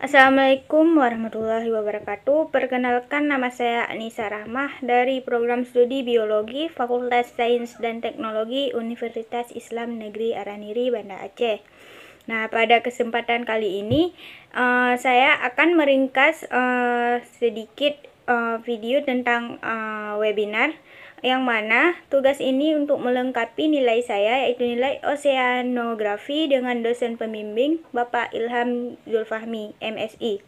Assalamualaikum warahmatullahi wabarakatuh. Perkenalkan nama saya Anissa Rahmah dari program studi Biologi Fakultas Sains dan Teknologi Universitas Islam Negeri Araniri Banda Aceh. Nah, pada kesempatan kali ini uh, saya akan meringkas uh, sedikit uh, video tentang uh, webinar yang mana tugas ini untuk melengkapi nilai saya yaitu nilai oseanografi dengan dosen pembimbing Bapak Ilham Zulfahmi MSI.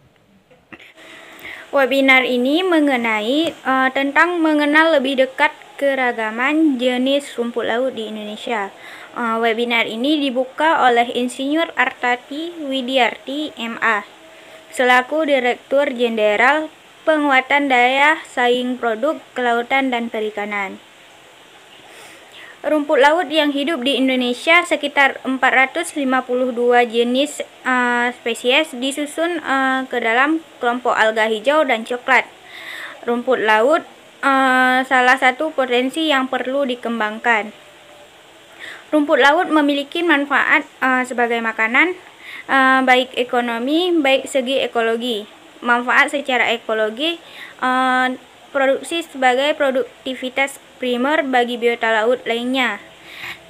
Webinar ini mengenai uh, tentang mengenal lebih dekat keragaman jenis rumput laut di Indonesia. Uh, webinar ini dibuka oleh Insinyur Artati Widiarti MA selaku Direktur Jenderal penguatan daya saing produk kelautan dan perikanan. Rumput laut yang hidup di Indonesia sekitar 452 jenis uh, spesies disusun uh, ke dalam kelompok alga hijau dan coklat. Rumput laut uh, salah satu potensi yang perlu dikembangkan. Rumput laut memiliki manfaat uh, sebagai makanan, uh, baik ekonomi, baik segi ekologi manfaat secara ekologi uh, produksi sebagai produktivitas primer bagi biota laut lainnya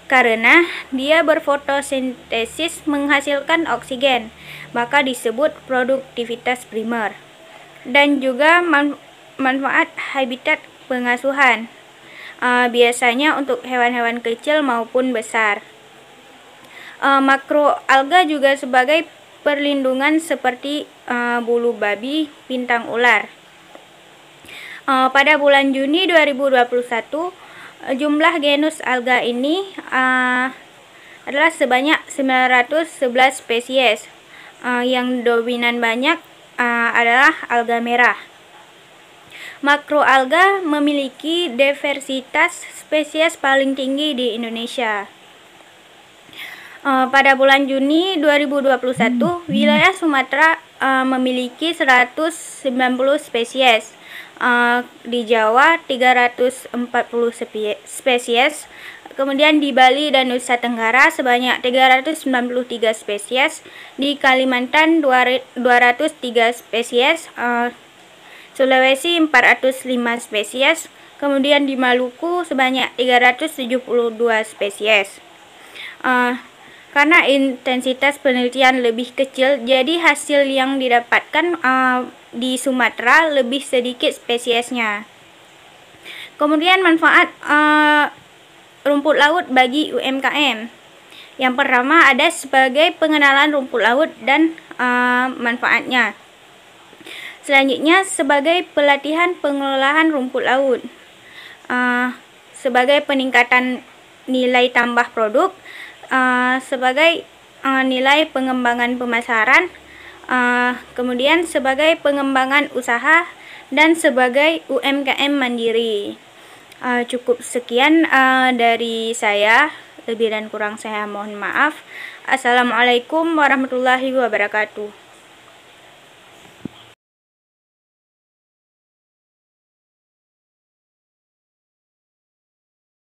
karena dia berfotosintesis menghasilkan oksigen, maka disebut produktivitas primer. Dan juga manfaat habitat pengasuhan, uh, biasanya untuk hewan-hewan kecil maupun besar. Uh, makroalga juga sebagai perlindungan seperti uh, bulu babi, bintang ular. Uh, pada bulan Juni 2021, jumlah genus alga ini uh, adalah sebanyak 911 spesies. Uh, yang dominan banyak uh, adalah alga merah. Makroalga memiliki diversitas spesies paling tinggi di Indonesia. Eh, pada bulan Juni 2021 hmm. wilayah Sumatera uh, memiliki 190 spesies uh, di Jawa 340 spesies kemudian di Bali dan Nusa Tenggara sebanyak 393 spesies, di Kalimantan 203 spesies, uh, Sulawesi 405 spesies, kemudian di Maluku sebanyak 372 spesies. Uh, karena intensitas penelitian lebih kecil, jadi hasil yang didapatkan uh, di Sumatera lebih sedikit spesiesnya. Kemudian manfaat uh, rumput laut bagi UMKM. Yang pertama ada sebagai pengenalan rumput laut dan uh, manfaatnya. Selanjutnya sebagai pelatihan pengelolaan rumput laut. Uh, sebagai peningkatan nilai tambah produk, Eh, sebagai uh, nilai pengembangan pemasaran, uh, kemudian sebagai pengembangan usaha, dan sebagai UMKM mandiri. Uh, cukup sekian uh, dari saya, lebih dan kurang saya mohon maaf. Assalamualaikum warahmatullahi wabarakatuh.